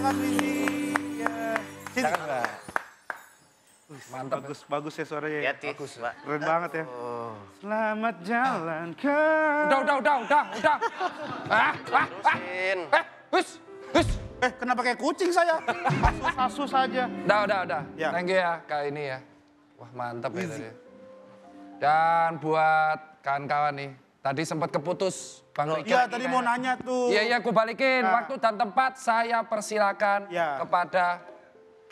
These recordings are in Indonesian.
Iya. Silakan Rizky. Ya. Silakan Mantap. Bagus, bagus ya suaranya. Ya, bagus, Mbak. Keren banget ya. Oh. Selamat ah. jalan ke... Udah, udah, udah, udah, udah. ah, ah, ah. Eh, hus, hus. Eh, kenapa kayak kucing saya? Asus-asus aja. Udah, udah, udah. Ya. Thank you ya, kali ini ya. Wah, mantap ya tadi. Dan buat kawan-kawan nih, Tadi sempat keputus, Bang Loh, Iya, tadi mau nanya tuh. Iya, iya, aku balikin. Nah. Waktu dan tempat saya persilakan ya. kepada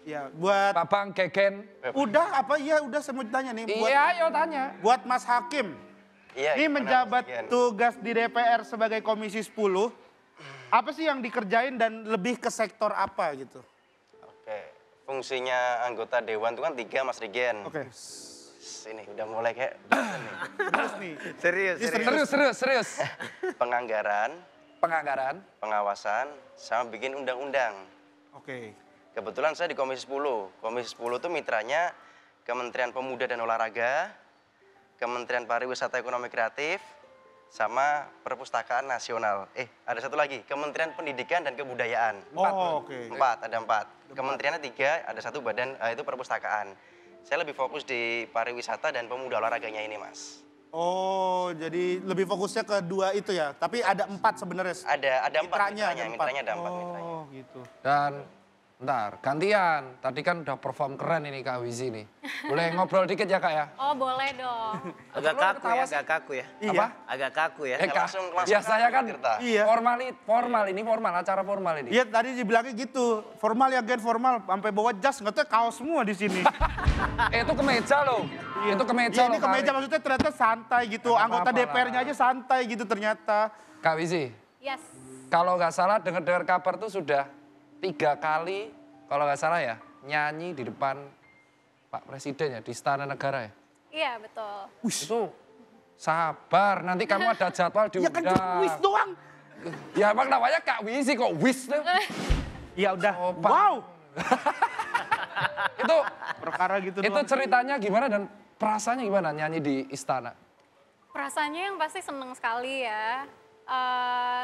Ya, buat Bang Keken. Udah apa iya udah saya mau tanya nih buat Iya, ayo tanya. Buat Mas Hakim. Iya. Ini menjabat sekian. tugas di DPR sebagai Komisi 10. Apa sih yang dikerjain dan lebih ke sektor apa gitu? Oke. Fungsinya anggota dewan itu kan tiga Mas Rigen. Oke ini udah mulai kayak terus nih. Serius, serius. Serius, serius, serius. Penganggaran, penganggaran, pengawasan, sama bikin undang-undang. Oke. Okay. Kebetulan saya di Komisi 10. Komisi 10 itu mitranya Kementerian Pemuda dan Olahraga, Kementerian Pariwisata Ekonomi Kreatif, sama Perpustakaan Nasional. Eh, ada satu lagi, Kementerian Pendidikan dan Kebudayaan. Empat, oh, oke. Okay. Empat, ada empat. Kementeriannya tiga, ada satu badan, eh, itu perpustakaan. Saya lebih fokus di pariwisata dan pemuda olahraganya ini, Mas. Oh, jadi lebih fokusnya ke dua itu ya. Tapi ada empat sebenarnya. Ada ada empat mitranya, ada mitranya, empat. mitranya ada empat oh, mitranya. gitu. Dan Ntar, gantian. Tadi kan udah perform keren ini Kak Wizi nih. Boleh ngobrol dikit ya Kak ya? Oh boleh dong. Agak kaku ya, agak kaku ya. Iya. Apa? Agak kaku ya. Eh, langsung, langsung ya saya kan gitu. Iya. formal, formal ini formal, acara formal ini. Iya tadi dibilangnya gitu. Formal ya gen formal, sampai bawa jas, nggak tahu kaos semua di sini. eh itu kemeja loh. Iya. Itu kemeja iya, ini kemeja maksudnya ternyata santai gitu. Apa Anggota DPR-nya aja santai gitu ternyata. Kak Wizi. Yes. Kalau nggak salah dengar-dengar kabar tuh sudah tiga kali kalau nggak salah ya nyanyi di depan Pak Presiden ya di Istana Negara ya. Iya betul. Wish. Itu sabar nanti kamu ada jadwal di Ya kan wis doang. Ya emang namanya Kak sih kok wis tuh. Ya udah. Oh, wow. itu perkara gitu Itu doang. ceritanya gimana dan perasaannya gimana nyanyi di istana? Perasaannya yang pasti seneng sekali ya. Uh,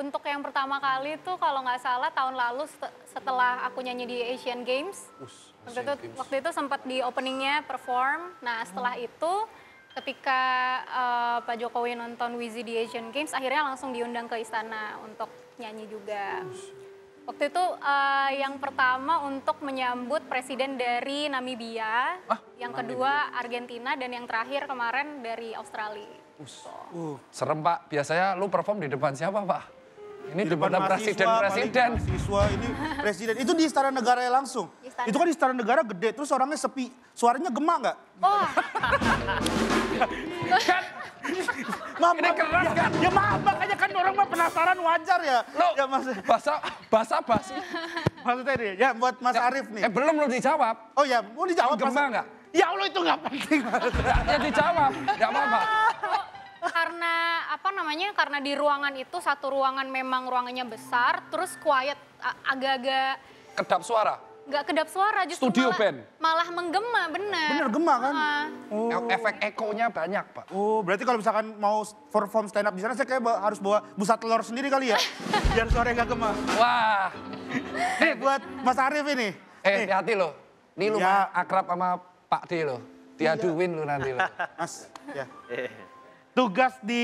untuk yang pertama kali tuh kalau nggak salah tahun lalu setelah aku nyanyi di Asian Games. Ush, Asian waktu itu Games. waktu itu sempat di openingnya perform. Nah setelah hmm. itu ketika uh, Pak Jokowi nonton Wizi di Asian Games, akhirnya langsung diundang ke istana untuk nyanyi juga. Ush. Waktu itu uh, yang pertama untuk menyambut presiden dari Namibia, ah, yang Namibia. kedua Argentina dan yang terakhir kemarin dari Australia. Gitu. Uh, serem pak, biasanya lu perform di depan siapa pak? Ini di depan presiden-presiden. Siswa ini presiden. Itu di istana negara yang langsung. Istana. Itu kan di istana negara gede, terus orangnya sepi. Suaranya gemak nggak? Oh. Maaf, ini keras ya, kan? Ya maaf, makanya kan orang mah penasaran wajar ya. Lo, ya, mas... bahasa, bahasa basi. Maksudnya ini, ya buat Mas ya, Arif nih. Eh belum lo dijawab. Oh ya, mau dijawab. Gemak nggak? Ya Allah itu nggak penting. ya, ya dijawab, nggak ya, apa-apa. Ya karena apa namanya karena di ruangan itu satu ruangan memang ruangannya besar terus quiet agak-agak kedap suara nggak kedap suara justru studio malah, band malah menggema bener bener gema kan uh. oh. Ya, efek ekonya banyak pak oh berarti kalau misalkan mau perform stand up di sana saya kayak harus bawa busa telur sendiri kali ya biar suara nggak gema wah nih eh, buat Mas arif ini eh hati-hati loh ini lu ya. akrab sama Pak D loh diaduin iya. lu nanti loh mas ya eh. Tugas di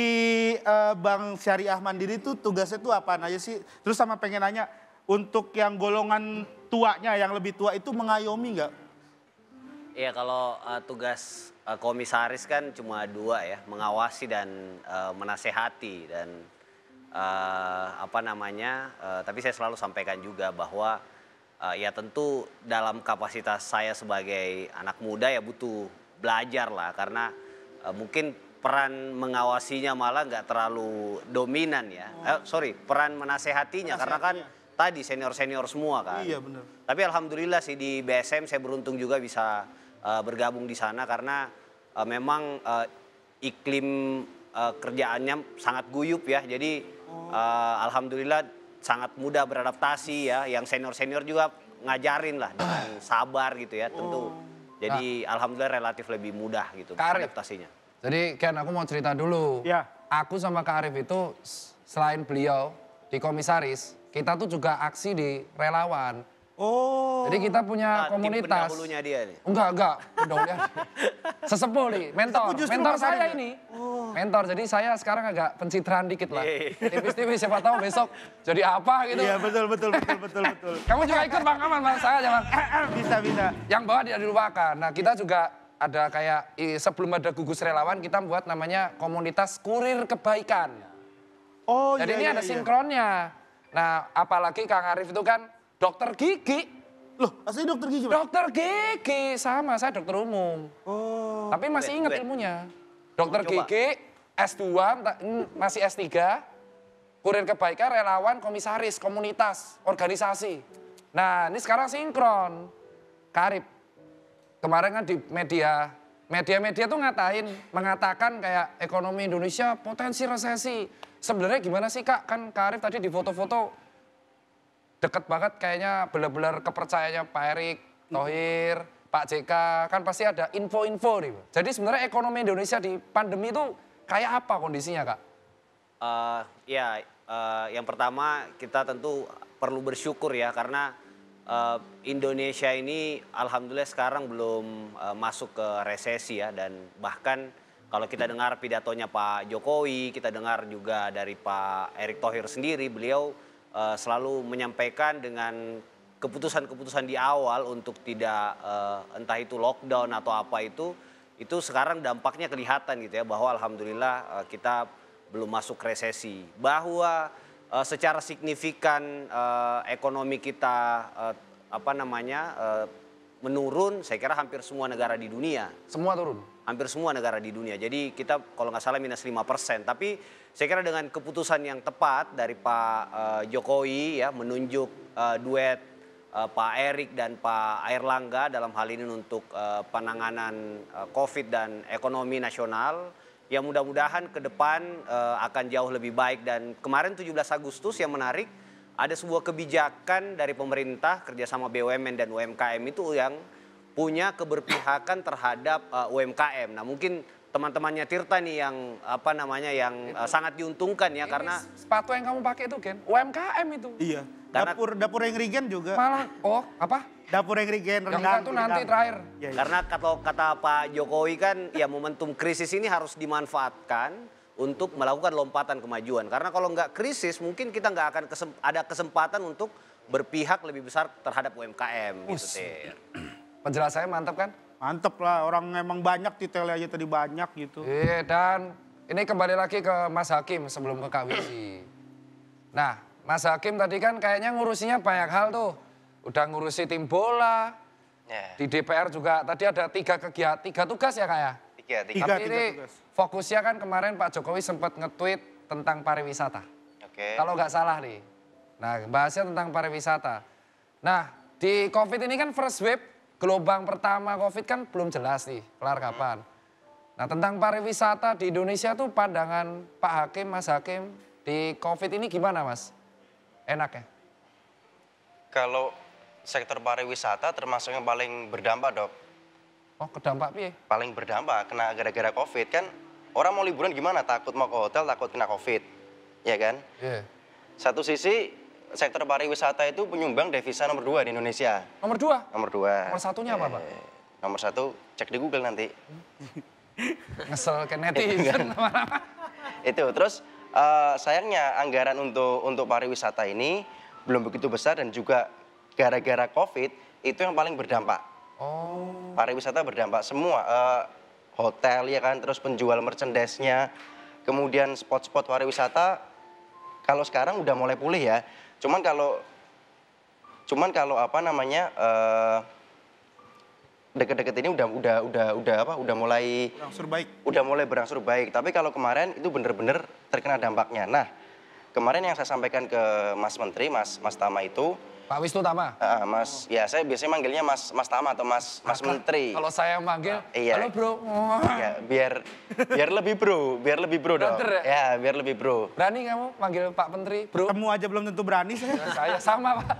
uh, Bank Syariah Mandiri itu tugasnya itu apa aja sih? Terus sama pengen nanya, untuk yang golongan tuanya, yang lebih tua itu mengayomi nggak? Iya kalau uh, tugas uh, komisaris kan cuma dua ya, mengawasi dan uh, menasehati dan uh, apa namanya. Uh, tapi saya selalu sampaikan juga bahwa uh, ya tentu dalam kapasitas saya sebagai anak muda ya butuh belajar lah karena mungkin peran mengawasinya malah nggak terlalu dominan ya. Oh. Eh, sorry, peran menasehatinya, karena kan tadi senior-senior semua kan. Iya benar. Tapi alhamdulillah sih di BSM saya beruntung juga bisa uh, bergabung di sana karena uh, memang uh, iklim uh, kerjaannya sangat guyup ya. Jadi oh. uh, alhamdulillah sangat mudah beradaptasi ya. Yang senior-senior juga ngajarin lah dengan sabar gitu ya. Tentu. Oh. Jadi nah. alhamdulillah relatif lebih mudah gitu Karif. adaptasinya. Jadi Ken aku mau cerita dulu. Ya. Aku sama Kak Arif itu selain beliau di komisaris, kita tuh juga aksi di relawan. Oh. Jadi kita punya nah, komunitas. Tim dia nih. Enggak, enggak. Pendahulunya. Sesepuh nih, mentor. mentor saya ini. Oh. Mentor. Jadi saya sekarang agak pencitraan dikit lah. Iya, iya. Tipis-tipis siapa tahu besok jadi apa gitu. Iya, betul betul betul betul betul. Kamu juga ikut Bang Aman, Bang. Saya aja, Bang. Eh, eh, bisa, bisa. Yang bawah tidak dilupakan. Nah, kita juga ada kayak sebelum ada gugus relawan kita buat namanya komunitas kurir kebaikan. Oh Jadi iya, ini iya, ada iya. sinkronnya. Nah apalagi Kang Arif itu kan dokter gigi. Loh asli dokter gigi? Dokter gigi sama saya dokter umum. Oh. Tapi masih ingat ilmunya. Dokter Coba. gigi S2 mm, masih S3. Kurir kebaikan relawan komisaris komunitas organisasi. Nah ini sekarang sinkron. Karib kemarin kan di media media-media tuh ngatain mengatakan kayak ekonomi Indonesia potensi resesi. Sebenarnya gimana sih Kak? Kan Kak tadi di foto-foto deket banget kayaknya benar-benar kepercayaannya Pak Erik, Tohir, Pak JK, kan pasti ada info-info nih. Jadi sebenarnya ekonomi Indonesia di pandemi itu kayak apa kondisinya Kak? Uh, ya, uh, yang pertama kita tentu perlu bersyukur ya karena Eh, Indonesia ini alhamdulillah sekarang belum eh, masuk ke resesi ya dan bahkan kalau kita dengar pidatonya Pak Jokowi, kita dengar juga dari Pak Erick Thohir sendiri, beliau eh, selalu menyampaikan dengan keputusan-keputusan di awal untuk tidak entah itu lockdown atau apa itu, itu sekarang dampaknya kelihatan gitu ya bahwa alhamdulillah kita belum masuk resesi. Bahwa uh, secara signifikan uh, ekonomi kita uh, apa namanya uh, menurun, saya kira hampir semua negara di dunia. Semua turun? Hampir semua negara di dunia. Jadi kita kalau nggak salah minus 5 persen. Tapi saya kira dengan keputusan yang tepat dari Pak uh, Jokowi ya menunjuk uh, duet uh, Pak Erik dan Pak Airlangga dalam hal ini untuk uh, penanganan uh, COVID dan ekonomi nasional Ya mudah-mudahan ke depan uh, akan jauh lebih baik dan kemarin 17 Agustus yang menarik ada sebuah kebijakan dari pemerintah kerjasama BUMN dan UMKM itu yang punya keberpihakan terhadap uh, eh, UMKM. Nah mungkin teman-temannya Tirta nih yang apa namanya yang uh, sangat diuntungkan ya Ini karena sepatu yang kamu pakai itu kan UMKM itu. Iya. dapur dapur yang Regen juga. Malah oh apa? Dapur yang regen rendang. Yang itu nanti rendang. terakhir. Ya, ya. Karena kata kata Pak Jokowi kan ya momentum krisis ini harus dimanfaatkan untuk melakukan lompatan kemajuan. Karena kalau nggak krisis mungkin kita nggak akan kesem ada kesempatan untuk berpihak lebih besar terhadap UMKM. Gitu, Penjelasannya mantap kan? Mantap lah, orang emang banyak detailnya aja tadi banyak gitu. Iya, dan ini kembali lagi ke Mas Hakim sebelum ke Kak Nah, Mas Hakim tadi kan kayaknya ngurusinya banyak hal tuh udah ngurusi tim bola. Ya. Di DPR juga tadi ada tiga kegiatan, tiga tugas ya kak ya? Tiga, tiga. tiga, tugas. fokusnya kan kemarin Pak Jokowi sempat nge-tweet tentang pariwisata. Oke. Kalau nggak salah nih. Nah bahasnya tentang pariwisata. Nah di COVID ini kan first wave, gelombang pertama COVID kan belum jelas nih, kelar hmm. kapan. Hmm. Nah tentang pariwisata di Indonesia tuh pandangan Pak Hakim, Mas Hakim di COVID ini gimana Mas? Enak ya? Kalau sektor pariwisata termasuk yang paling berdampak dok. Oh kedampak piye? Paling berdampak kena gara-gara covid kan orang mau liburan gimana takut mau ke hotel takut kena covid ya kan? Yeah. Satu sisi sektor pariwisata itu penyumbang devisa nomor dua di Indonesia. Nomor dua? Nomor dua. Nomor satunya apa pak? Eh, nomor satu cek di Google nanti. Ngesel ke netizen iya. itu terus uh, sayangnya anggaran untuk untuk pariwisata ini belum begitu besar dan juga gara-gara covid itu yang paling berdampak oh pariwisata berdampak semua uh, hotel ya kan terus penjual merchandise-nya kemudian spot-spot pariwisata kalau sekarang udah mulai pulih ya cuman kalau cuman kalau apa namanya uh, deket-deket ini udah udah udah udah apa udah mulai berangsur baik udah mulai berangsur baik tapi kalau kemarin itu bener-bener terkena dampaknya nah kemarin yang saya sampaikan ke Mas Menteri Mas Mas Tama itu Pak Wisnu Tama. Uh, mas, oh. ya saya biasanya manggilnya Mas Mas Tama atau Mas Mas Menteri. Kalau saya manggil, uh, iya. halo bro. Ya, biar biar lebih bro, biar lebih bro dong. Bener, ya? ya, biar lebih bro. Berani kamu manggil Pak Menteri, bro? Kamu aja belum tentu berani saya. Ya, saya sama Pak.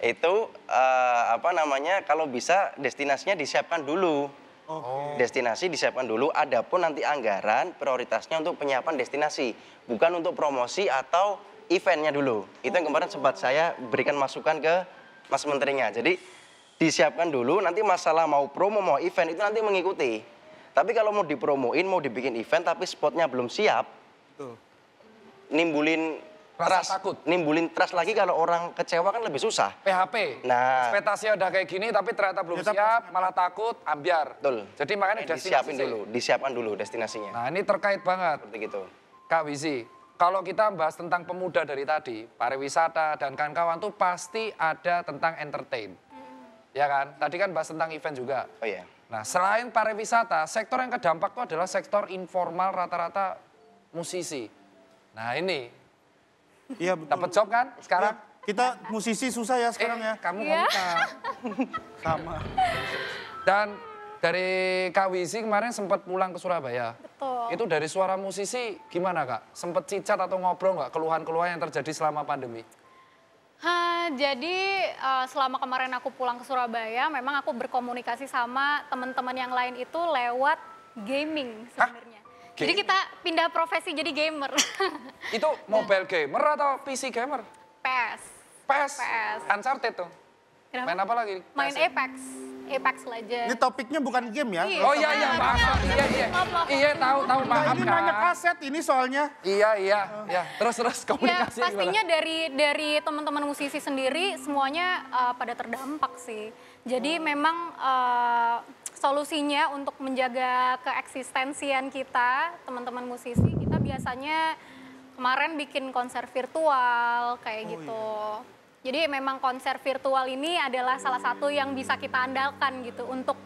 Itu uh, apa namanya? Kalau bisa destinasinya disiapkan dulu. Okay. Oh. Destinasi disiapkan dulu, adapun nanti anggaran prioritasnya untuk penyiapan destinasi, bukan untuk promosi atau eventnya dulu. Itu yang oh. kemarin sempat saya berikan masukan ke Mas Menterinya. Jadi disiapkan dulu, nanti masalah mau promo, mau event itu nanti mengikuti. Tapi kalau mau dipromoin, mau dibikin event tapi spotnya belum siap, nimbulin Rasa takut. Nimbulin trust lagi kalau orang kecewa kan lebih susah. PHP. Nah. Ekspektasinya udah kayak gini tapi ternyata belum ya, siap, malah takut, ambiar. Betul. Jadi makanya udah disiapin dulu, disiapkan dulu destinasinya. Nah ini terkait banget. Seperti gitu. Kak Wizi, kalau kita bahas tentang pemuda dari tadi, pariwisata dan kawan-kawan tuh pasti ada tentang entertain. Ya kan? Tadi kan bahas tentang event juga. Oh iya. Nah, selain pariwisata, sektor yang kedampak tuh adalah sektor informal rata-rata musisi. Nah, ini. Iya, betul. Dapat job kan sekarang? Ya, kita musisi susah ya sekarang eh, ya. Kamu yeah. Sama. Dan dari Kawisi kemarin sempat pulang ke Surabaya. Betul. Itu dari suara musisi gimana kak? Sempat cicat atau ngobrol nggak keluhan-keluhan yang terjadi selama pandemi? Ha, jadi uh, selama kemarin aku pulang ke Surabaya, memang aku berkomunikasi sama teman-teman yang lain itu lewat gaming sebenarnya. Jadi kita pindah profesi jadi gamer. itu mobile gamer atau PC gamer? PS. PS. PS. Uncharted tuh? Kenapa? Main apa lagi? Main Apex. Apex Legends. Ini topiknya bukan game ya? Iya, oh iya, iya, maaf. Iya, iya. Iya, tahu, tahu, nah, maaf nah, Ini kan. banyak aset ini soalnya. Iya, iya, iya. Terus, terus komunikasi ya, pastinya gimana? dari dari teman-teman musisi sendiri semuanya uh, pada terdampak sih. Jadi oh. memang uh, solusinya untuk menjaga keeksistensian kita, teman-teman musisi, kita biasanya kemarin bikin konser virtual kayak oh, gitu. Iya. Jadi memang konser virtual ini adalah salah satu yang bisa kita andalkan gitu untuk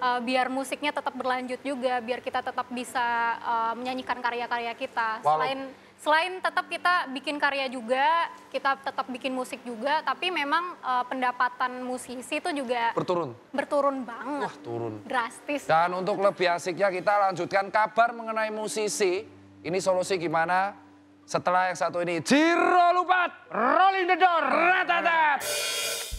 uh, biar musiknya tetap berlanjut juga, biar kita tetap bisa uh, menyanyikan karya-karya kita. Walau... Selain selain tetap kita bikin karya juga, kita tetap bikin musik juga, tapi memang uh, pendapatan musisi itu juga berturun. Berturun banget. Wah, turun. Drastis. Dan untuk lebih asiknya kita lanjutkan kabar mengenai musisi. Ini solusi gimana? Setelah yang satu ini, Jiro Lupat, Rolling the Door, ratatat.